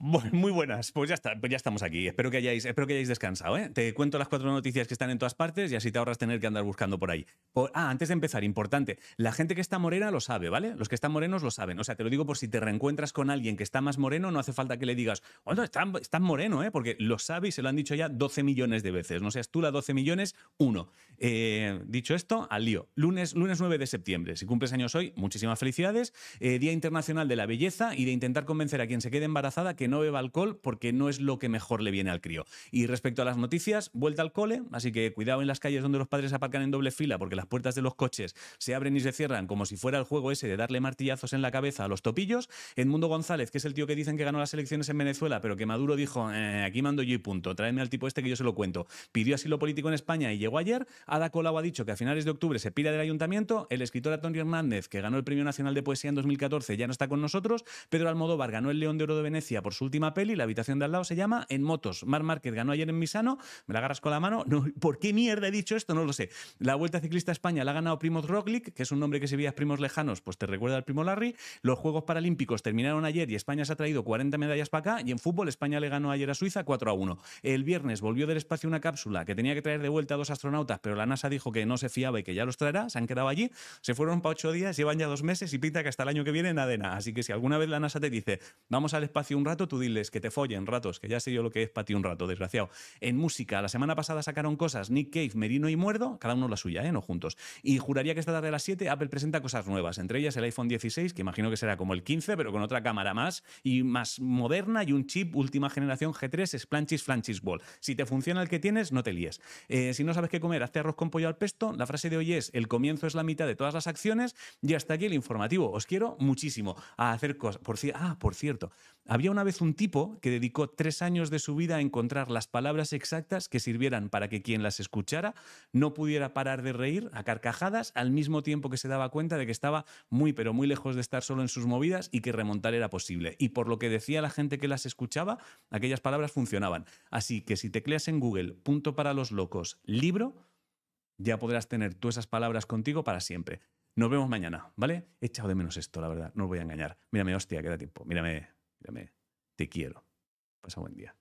Muy buenas, pues ya está, pues ya estamos aquí. Espero que hayáis, espero que hayáis descansado. ¿eh? Te cuento las cuatro noticias que están en todas partes y así te ahorras tener que andar buscando por ahí. ah, antes de empezar, importante, la gente que está morena lo sabe, ¿vale? Los que están morenos lo saben. O sea, te lo digo por si te reencuentras con alguien que está más moreno, no hace falta que le digas, bueno, estás está moreno, ¿eh? Porque lo sabe y se lo han dicho ya 12 millones de veces. No seas tú la 12 millones, uno. Eh, dicho esto, al lío. Lunes, lunes 9 de septiembre. Si cumples años hoy, muchísimas felicidades. Eh, Día Internacional de la Belleza y de intentar convencer a quien se quede embarazada que no beba alcohol porque no es lo que mejor le viene al crío. Y respecto a las noticias, vuelta al cole, así que cuidado en las calles donde los padres aparcan en doble fila porque las puertas de los coches se abren y se cierran como si fuera el juego ese de darle martillazos en la cabeza a los topillos. Edmundo González, que es el tío que dicen que ganó las elecciones en Venezuela, pero que Maduro dijo, eh, aquí mando yo y punto, tráeme al tipo este que yo se lo cuento. Pidió asilo político en España y llegó ayer. Ada Colau ha dicho que a finales de octubre se pira del ayuntamiento. El escritor Antonio Hernández, que ganó el Premio Nacional de Poesía en 2014, ya no está con nosotros. Pedro Almodóvar ganó el León de Oro de Venecia por su su última peli, La habitación de al lado, se llama En motos. Mar Market ganó ayer en Misano, me la agarras con la mano. ¿Por qué mierda he dicho esto? No lo sé. La Vuelta Ciclista a España la ha ganado Primoz Roglic, que es un nombre que si veías primos lejanos, pues te recuerda al primo Larry. Los Juegos Paralímpicos terminaron ayer y España se ha traído 40 medallas para acá. Y en fútbol, España le ganó ayer a Suiza 4 a 1. El viernes volvió del espacio una cápsula que tenía que traer de vuelta a dos astronautas, pero la NASA dijo que no se fiaba y que ya los traerá. Se han quedado allí, se fueron para ocho días, llevan ya dos meses y pinta que hasta el año que viene Así que si alguna vez la NASA te dice, vamos al espacio un rato, tú diles que te follen ratos, que ya sé yo lo que es para un rato, desgraciado. En música, la semana pasada sacaron cosas, Nick Cave, Merino y Muerdo, cada uno la suya, ¿eh? no juntos. Y juraría que esta tarde a las 7 Apple presenta cosas nuevas, entre ellas el iPhone 16, que imagino que será como el 15, pero con otra cámara más y más moderna y un chip última generación G3 Splanchis Flanchis Ball. Si te funciona el que tienes, no te líes. Eh, si no sabes qué comer, hazte arroz con pollo al pesto. La frase de hoy es, el comienzo es la mitad de todas las acciones y hasta aquí el informativo. Os quiero muchísimo a hacer cosas. Por, ah, por cierto, había una vez un tipo que dedicó tres años de su vida a encontrar las palabras exactas que sirvieran para que quien las escuchara no pudiera parar de reír a carcajadas al mismo tiempo que se daba cuenta de que estaba muy pero muy lejos de estar solo en sus movidas y que remontar era posible. Y por lo que decía la gente que las escuchaba, aquellas palabras funcionaban. Así que si tecleas en Google punto para los locos libro, ya podrás tener tú esas palabras contigo para siempre. Nos vemos mañana, ¿vale? He echado de menos esto, la verdad, no os voy a engañar. Mírame, hostia, queda tiempo. Mírame, Dame, te quiero. Pasa buen día.